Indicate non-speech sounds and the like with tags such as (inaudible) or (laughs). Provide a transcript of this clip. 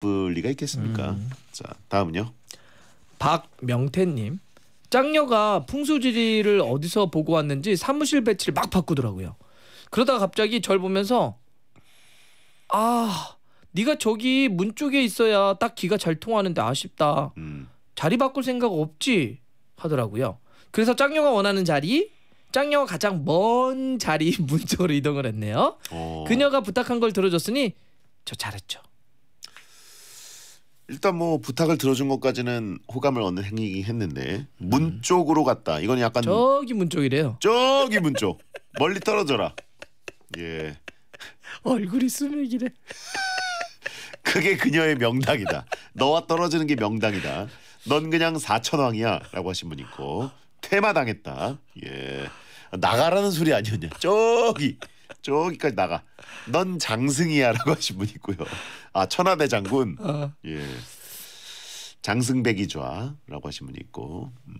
나쁠 리가 있겠습니까? 음. 자 다음은요. 박명태님 짱녀가 풍수지리를 어디서 보고 왔는지 사무실 배치를 막 바꾸더라고요. 그러다가 갑자기 절 보면서 아 네가 저기 문 쪽에 있어야 딱귀가잘 통하는데 아쉽다. 음. 자리 바꿀 생각 없지 하더라고요. 그래서 짱녀가 원하는 자리 짱녀가 가장 먼 자리 (laughs) 문 쪽으로 이동을 했네요. 오. 어. 그녀가 부탁한 걸 들어줬으니 저 잘했죠. 일단 뭐 부탁을 들어준 것까지는 호감을 얻는 행위이긴 했는데 문 음. 쪽으로 갔다. 이건 약간 저기 문 쪽이래요. 저기 문 쪽. 멀리 떨어져라. 예. 얼굴이 수맥이래. (laughs) 그게 그녀의 명당이다. 너와 떨어지는 게 명당이다. 넌 그냥 사천왕이야라고 하신 분 있고 퇴마당했다. 예. 나가라는 소리 아니었냐? 저기 저기까지 나가. 넌 장승이야라고 (laughs) 하신 분 있고요. 아 천하대 장군. 어. 예. 장승백이좌라고 하신 분 있고. 음.